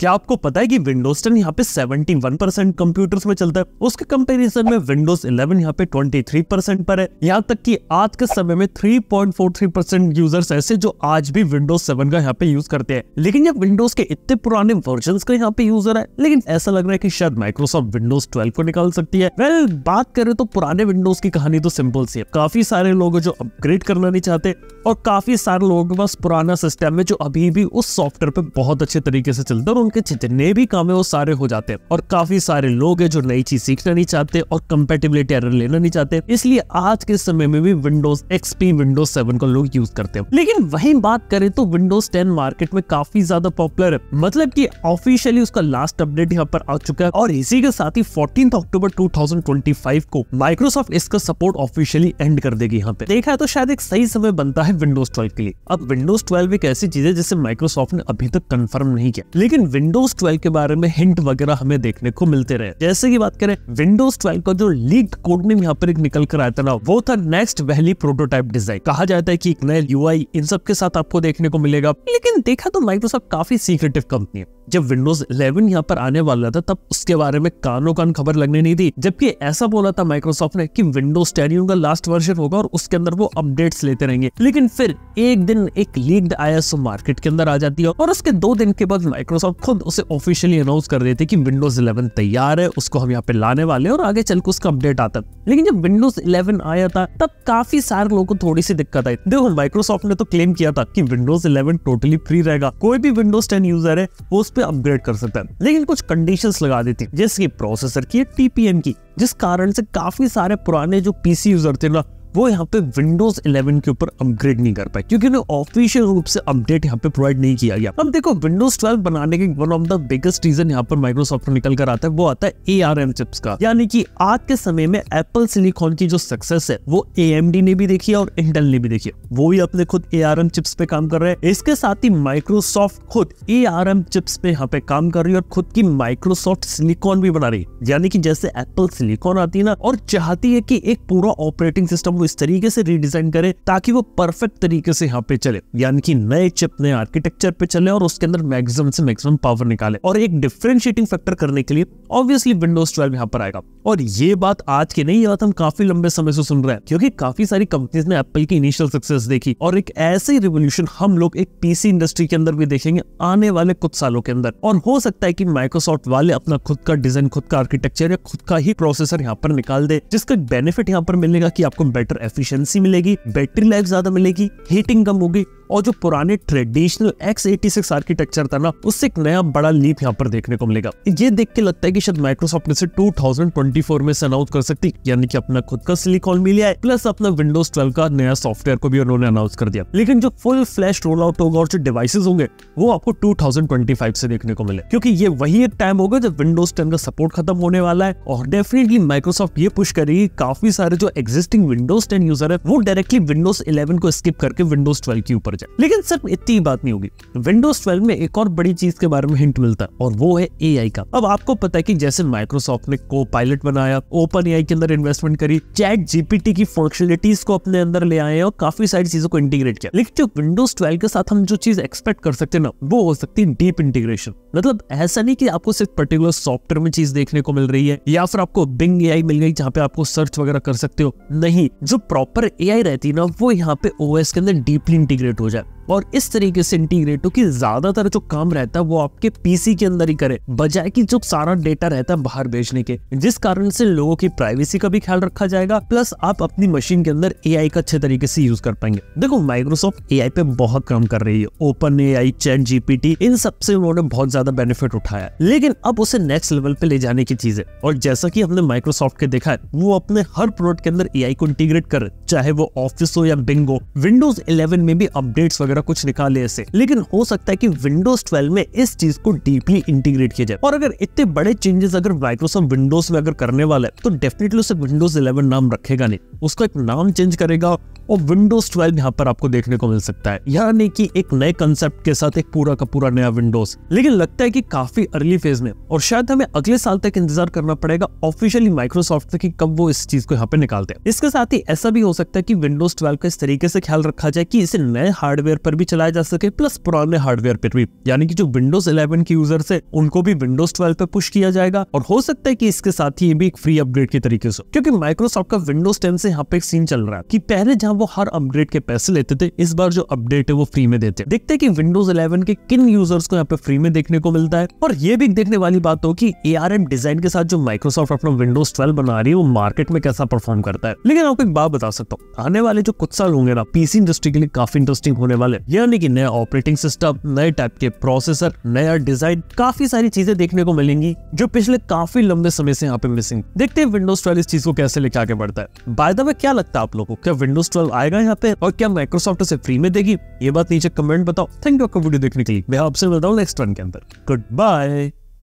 क्या आपको पता है कि विंडोज टेन यहाँ पे 71 परसेंट कंप्यूटर्स में चलता है उसके कंपैरिजन में विंडोज 11 यहाँ पे 23 परसेंट पर है यहाँ तक कि आज के समय में 3.43 परसेंट यूजर्स ऐसे जो आज भी विंडोज 7 का यहाँ पे यूज करते हैं लेकिन जब विंडोज के इतने पुराने वर्जन का यहाँ पे यूजर है लेकिन ऐसा लग रहा है की शायद माइक्रोसॉफ्ट विंडोज ट्वेल्व को निकाल सकती है वेल बात करें तो पुराने विंडोज की कहानी तो सिंपल सी है काफी सारे लोग जो अपग्रेड करना नहीं चाहते और काफी सारे लोगों के पास पुराना सिस्टम है जो अभी भी उस सॉफ्टवेयर पे बहुत अच्छे तरीके से चलता है उनके जितने भी काम है वो सारे हो जाते हैं और काफी सारे लोग है जो नई चीज सीखना नहीं चाहते और कंपेटेबिलिटी एरर लेना नहीं चाहते इसलिए आज के समय में भी विंडोज एक्सपी विंडोज सेवन को लोग यूज करते हैं लेकिन वही बात करें तो विंडोज टेन मार्केट में काफी ज्यादा पॉपुलर है मतलब की ऑफिशियली उसका लास्ट अपडेट यहाँ पर आ चुका है और इसी के साथ ही फोर्टीन अक्टूबर टू को माइक्रोसॉफ्ट इसका सपोर्ट ऑफिशियली एंड कर देगी यहाँ पे देखा है तो शायद एक सही समय बनता है विंडोज ट्वेल्व के लिए अब विंडोज ट्वेल्व एक ऐसी चीज है जिसे माइक्रोसॉफ्ट ने अभी तक कंफर्म नहीं किया लेकिन विंडोज 12 के बारे में हिंट वगैरह हमें देखने को मिलते रहे जैसे की बात करें विंडोज 12 का जो लीक कोड नेम यहाँ पर एक निकल कर आया था ना वो था नेक्स्ट वैली प्रोटोटाइप डिजाइन कहा जाता है की एक नए यू इन सब के साथ आपको देखने को मिलेगा लेकिन देखा तो माइक्रोसॉफ्ट काफी सीक्रेटिव कंपनी है जब विंडोज 11 यहाँ पर आने वाला था तब उसके बारे में कानों कान खबर लगने नहीं थी जबकि ऐसा बोला था माइक्रोसॉफ्ट ने कि विंडोज टेन का लास्ट वर्जन होगा और उसके अंदर वो अपडेट्स लेते रहेंगे लेकिन फिर एक दिन एक लीक्ड आईएसओ मार्केट के अंदर आ जाती है और उसके दो दिन के बाद माइक्रोसॉफ्ट खुद उसे ऑफिशियली अनाउंस कर देती है विंडोज इलेवन तैयार है उसको हम यहाँ पे लाने वाले और आगे चल के उसका अपडेट आता लेकिन जब विंडोज इलेवन आया था तब काफी सारे लोगों को थोड़ी सी दिक्कत आई देखो माइक्रोसॉफ्ट ने तो क्लेम किया था की विंडोज इलेवन टोटली फ्री रहेगा कोई भी विंडोज टेन यूजर है वो उस पे अपग्रेड कर सकता है लेकिन कुछ कंडीशन लगा देती है जैसे प्रोसेसर की टीपीएम की जिस कारण से काफी सारे पुराने जो पीसी यूजर थे ना वो यहाँ पे विंडोज 11 के ऊपर अपग्रेड नहीं कर पाए क्योंकि उन्हें ऑफिशियल रूप से अपडेट यहाँ पे प्रोवाइड नहीं किया गया अब देखो विंडोज 12 बनाने के one of the biggest reason यहाँ पर माइक्रोसॉफ्ट निकल कर आता है वो आता है ए चिप्स का यानी कि आज के समय में एप्पल सिलिकॉन की जो सक्सेस है वो ए ने भी देखी और इंटेल ने भी देखी वो भी अपने खुद ए चिप्स पे काम कर रहे हैं इसके साथ ही माइक्रोसॉफ्ट खुद ए चिप्स पे यहाँ पे काम कर रही है और खुद की माइक्रोसॉफ्ट सिलिकॉन भी बना रही है यानी कि जैसे एप्पल सिलिकॉन आती है ना और चाहती है कि एक पूरा ऑपरेटिंग सिस्टम वो इस तरीके से रीडिजाइन करें ताकि वो परफेक्ट तरीके से यहाँ पे चले यानी कि नए चिप नए आर्किटेक्चर पे चले और उसके अंदर मैक्सिमम से मैक्सिमम पावर निकाले और एक डिफ्रेंशिएटिंग फैक्टर करने के लिए ऑब्वियसली विंडोज ट्वेल्व यहाँ पर आएगा और ये बात आज की नहीं बात हम काफी लंबे समय से सुन रहे हैं क्योंकि काफी सारी कंपनीज ने एप्पल की इनिशियल सक्सेस देखी और एक ऐसे ही रिवोल्यूशन हम लोग एक पीसी इंडस्ट्री के अंदर भी देखेंगे आने वाले कुछ सालों के अंदर और हो सकता है कि माइक्रोसॉफ्ट वाले अपना खुद का डिजाइन खुद का आर्किटेक्चर या खुद का ही प्रोसेसर यहाँ पर निकाल दे जिसका बेनिफिट यहाँ पर मिलेगा कि आपको बेटर बेटर एफिशिएंसी मिलेगी बैटरी लाइफ ज्यादा मिलेगी हीटिंग कम होगी और जो पुराने traditional X eighty six architecture था ना उससे एक नया बड़ा लीप यहाँ पर देखने को मिलेगा ये देख के लगता है की शायद माइक्रोसॉफ्ट इसे फोर में अनाउंस कर सकती यानी कि अपना खुद का सिलिकॉन मिल है प्लस अपना विंडोज ट्वेल्व का नया सॉफ्टवेयर को भी उन्होंने अनाउंस कर दिया लेकिन जो फुल फ्लैश रोल आउट होगा और जो डिवाइसेज होंगे वो आपको टू थाउजेंड ट्वेंटी फाइव से देखने को मिले क्योंकि ये वही एक टाइम होगा जब विंडोज टेन का सपोर्ट खत्म होने वाला है और डेफिनेटली माइक्रोसॉफ्ट ये पुश करेगी काफी सारे जो एग्जिस्टिंग विंडोज टेन यूजर है वो डायरेक्टली विंडोज इलेवन को स्किप करके विंडोज ट्वेल्व के ऊपर बचाए लेकिन सिर्फ इतनी बात नहीं होगी विंडोज 12 में एक और बड़ी चीज के बारे में हिंट मिलता है और वो है ए का अब आपको पता है की जैसे माइक्रोसॉफ्ट ने को पायलट बनाया ओपन ए के अंदर इन्वेस्टमेंट करी चैट जीपीटी की फंक्शनलिटीज को अपने अंदर ले आए और काफी सारी चीजों को इंटीग्रेट किया लेकिन जो विंडोज ट्वेल्व के साथ हम जो चीज एक्सपेक्ट कर सकते हैं ना वो हो सकती है डीप इंटीग्रेशन मतलब ऐसा नहीं कि आपको सिर्फ पर्टिकुलर सॉफ्टवेयर में चीज देखने को मिल रही है या फिर आपको बिंग एआई मिल गई जहाँ पे आपको सर्च वगैरह कर सकते हो नहीं जो प्रॉपर एआई रहती है ना वो यहाँ पे ओएस के अंदर डीपली इंटीग्रेट हो जाए और इस तरीके से इंटीग्रेट हो कि ज्यादातर जो काम रहता है वो आपके पीसी के अंदर ही करे बजाय कि जो सारा डेटा रहता है बाहर भेजने के जिस कारण से लोगों की प्राइवेसी का भी ख्याल रखा जाएगा प्लस आप अपनी मशीन के अंदर ए का अच्छे तरीके से यूज कर पाएंगे देखो माइक्रोसॉफ्ट ए पे बहुत काम कर रही है OpenAI ChatGPT इन सबसे उन्होंने बहुत ज्यादा बेनिफिट उठाया लेकिन अब उसे नेक्स्ट लेवल पे ले जाने की चीज है और जैसा की हमने माइक्रोसॉफ्ट के देखा है वो अपने हर प्रोडक्ट के अंदर ए को इंटीग्रेट कर चाहे वो ऑफिस हो या बिंग हो विंडोज इलेवन में भी अपडेट्स वगैरह वगैरह कुछ निकाले ऐसे लेकिन हो सकता है कि विंडोज 12 में इस चीज को डीपली इंटीग्रेट किया जाए और अगर इतने बड़े चेंजेस अगर माइक्रोसॉफ्ट विंडोज में अगर करने वाला है तो डेफिनेटली उसे विंडोज इलेवन नाम रखेगा नहीं उसको एक नाम चेंज करेगा और विंडोज 12 यहाँ पर आपको देखने को मिल सकता है यानी कि एक नए कंसेप्ट के साथ एक पूरा का पूरा नया विंडोज लेकिन लगता है कि काफी अर्ली फेज में और शायद हमें अगले साल तक इंतजार करना पड़ेगा ऑफिशियली माइक्रोसॉफ्ट से कि कब वो इस चीज को यहाँ पे निकालते हैं इसके साथ ही ऐसा भी हो सकता है की विंडोज ट्वेल्व का इस तरीके से ख्याल रखा जाए की इसे नए हार्डवेयर पर भी चलाया जा सके प्लस पुराने हार्डवेयर पर भी यानी कि जो विंडोज इलेवन के यूजर है उनको भी विंडोज ट्वेल्व पे पुश किया जाएगा और हो सकता है की इसके साथ ही भी एक फ्री अपग्रेड के तरीके से क्योंकि माइक्रोसॉफ्ट का विंडोज टेन से यहाँ पे एक सीन चल रहा है की पहले जहाँ वो हर अपडेट के पैसे लेते थे इस बार जो अपडेट है वो फ्री में देते देखते हैं कि विंडोज 11 के किन यूजर्स को यहाँ पे फ्री में देखने को मिलता है और ये भी देखने वाली बात हो की कि एआरएम डिजाइन के साथ जो माइक्रोसॉफ्ट अपना विंडोज ट्वेल्व बना रही है वो मार्केट में कैसा परफॉर्म करता है लेकिन आपको एक बात बता सकता हूँ आने वाले जो कुछ साल होंगे ना पीसी इंडस्ट्री के लिए काफी इंटरेस्टिंग होने वाले यानी कि नया ऑपरेटिंग सिस्टम नए टाइप के प्रोसेसर नया डिजाइन काफी सारी चीजें देखने को मिलेंगी जो पिछले काफी लंबे समय से यहाँ पे मिसिंग देखते हैं विंडोज ट्वेल्व इस चीज को कैसे लेके आगे बढ़ता है बाय द वे क्या लगता है आप लोगों को क्या विंडोज ट्वेल्व प्रोटोकॉल आएगा यहाँ पे और क्या माइक्रोसॉफ्ट उसे फ्री में देगी ये बात नीचे कमेंट बताओ थैंक यू आपका वीडियो देखने के लिए मैं आपसे मिलता हूँ नेक्स्ट वन के अंदर गुड बाय